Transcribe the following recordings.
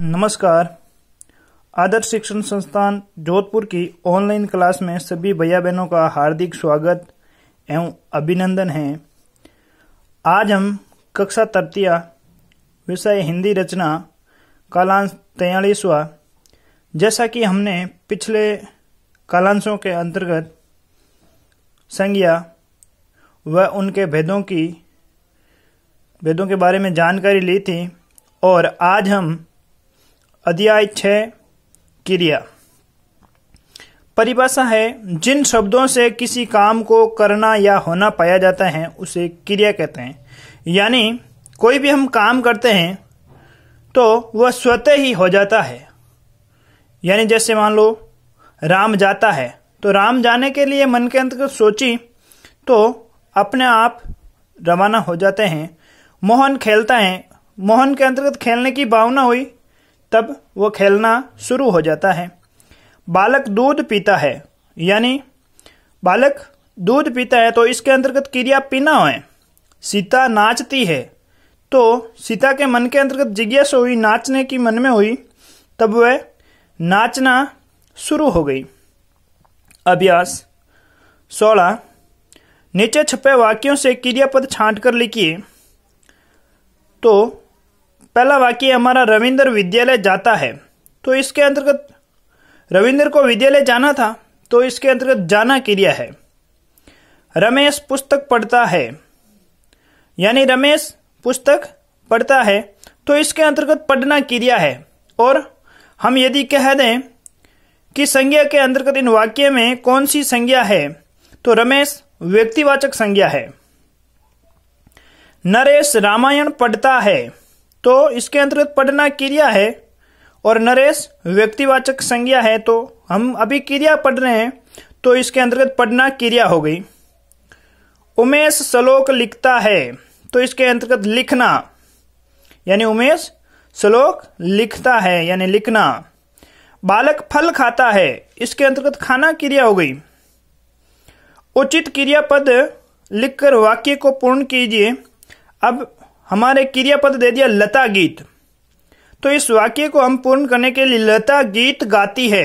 नमस्कार आदर्श शिक्षण संस्थान जोधपुर की ऑनलाइन क्लास में सभी भैया बहनों का हार्दिक स्वागत एवं अभिनंदन है आज हम कक्षा तृतीया विषय हिंदी रचना कालांश तैयलीसवा जैसा कि हमने पिछले कालांशों के अंतर्गत संज्ञा व उनके भेदों की भेदों के बारे में जानकारी ली थी और आज हम अध्याय छ क्रिया परिभाषा है जिन शब्दों से किसी काम को करना या होना पाया जाता है उसे क्रिया कहते हैं यानी कोई भी हम काम करते हैं तो वह स्वतः ही हो जाता है यानी जैसे मान लो राम जाता है तो राम जाने के लिए मन के अंतर्गत सोची तो अपने आप रवाना हो जाते हैं मोहन खेलता है मोहन के अंतर्गत खेलने की भावना हुई तब वो खेलना शुरू हो जाता है बालक दूध पीता है यानी बालक दूध पीता है तो इसके अंतर्गत क्रिया पीना है सीता नाचती है तो सीता के मन के अंतर्गत जिज्ञासा हुई नाचने की मन में हुई तब वह नाचना शुरू हो गई अभ्यास सोलह नीचे छपे वाक्यों से क्रियापद छांट कर लिखिए तो पहला वाक्य हमारा रविंद्र विद्यालय जाता है तो इसके अंतर्गत रविंद्र को विद्यालय जाना था तो इसके अंतर्गत जाना क्रिया है रमेश पुस्तक पढ़ता है यानी रमेश पुस्तक पढ़ता है तो इसके अंतर्गत पढ़ना क्रिया है और हम यदि कह दें कि संज्ञा के अंतर्गत इन वाक्य में कौन सी संज्ञा है तो रमेश व्यक्तिवाचक संज्ञा है नरेश रामायण पढ़ता है तो इसके अंतर्गत पढ़ना क्रिया है और नरेश व्यक्तिवाचक संज्ञा है तो हम अभी क्रिया पढ़ रहे हैं तो इसके अंतर्गत पढ़ना क्रिया हो गई उमेश श्लोक लिखता है तो इसके अंतर्गत लिखना यानी उमेश श्लोक लिखता है यानी लिखना बालक फल खाता है इसके अंतर्गत खाना क्रिया हो गई उचित क्रिया पद लिखकर वाक्य को पूर्ण कीजिए अब हमारे क्रियापद दे दिया लता गीत तो इस वाक्य को हम पूर्ण करने के लिए लता गीत गाती है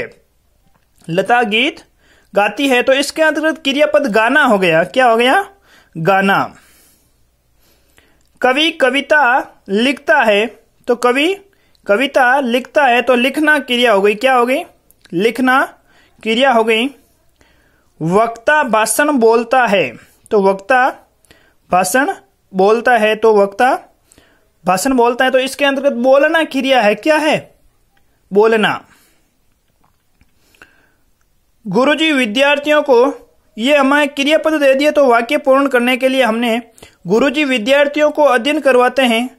लता गीत गाती है तो इसके अंतर्गत क्रियापद गाना हो गया क्या हो गया गाना कवि कविता लिखता है तो कवि कविता लिखता है तो लिखना क्रिया हो गई क्या हो गई लिखना क्रिया हो गई वक्ता भाषण बोलता है तो वक्ता भाषण बोलता है तो वक्ता भाषण बोलता है तो इसके अंतर्गत बोलना क्रिया है क्या है बोलना गुरुजी विद्यार्थियों को ये हमारे क्रिया पद दे दिए तो वाक्य पूर्ण करने के लिए हमने गुरुजी विद्यार्थियों को अध्ययन करवाते हैं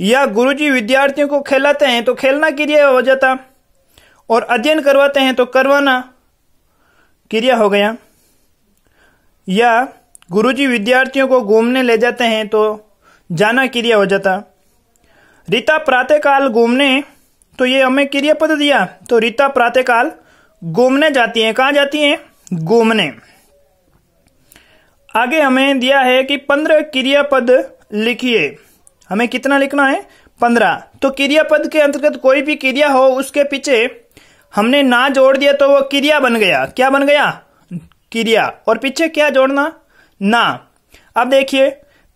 या गुरुजी विद्यार्थियों को खेलाते हैं तो खेलना क्रिया हो जाता और अध्ययन करवाते हैं तो करवाना क्रिया हो गया या गुरुजी विद्यार्थियों को घूमने ले जाते हैं तो जाना क्रिया हो जाता रीता प्रातःकाल घूमने तो ये हमें क्रिया पद दिया तो रीता प्रातःकाल घूमने जाती है कहा जाती है घूमने आगे हमें दिया है कि पंद्रह क्रिया पद लिखिए हमें कितना लिखना है पंद्रह तो क्रिया पद के अंतर्गत कोई भी क्रिया हो उसके पीछे हमने ना जोड़ दिया तो वह क्रिया बन गया क्या बन गया क्रिया और पीछे क्या जोड़ना ना अब देखिए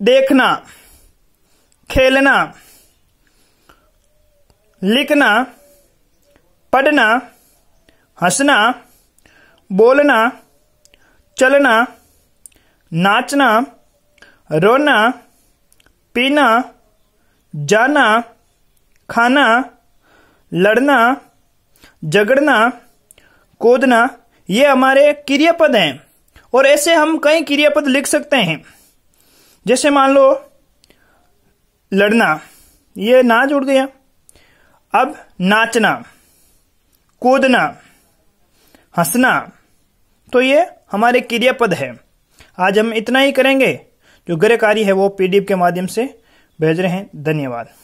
देखना खेलना लिखना पढ़ना हंसना बोलना चलना नाचना रोना पीना जाना खाना लड़ना झगड़ना कूदना ये हमारे क्रियापद हैं और ऐसे हम कई क्रियापद लिख सकते हैं जैसे मान लो लड़ना ये ना जुड़ गया अब नाचना कूदना हंसना तो ये हमारे क्रियापद है आज हम इतना ही करेंगे जो गृह कार्य है वो पीडीएफ के माध्यम से भेज रहे हैं धन्यवाद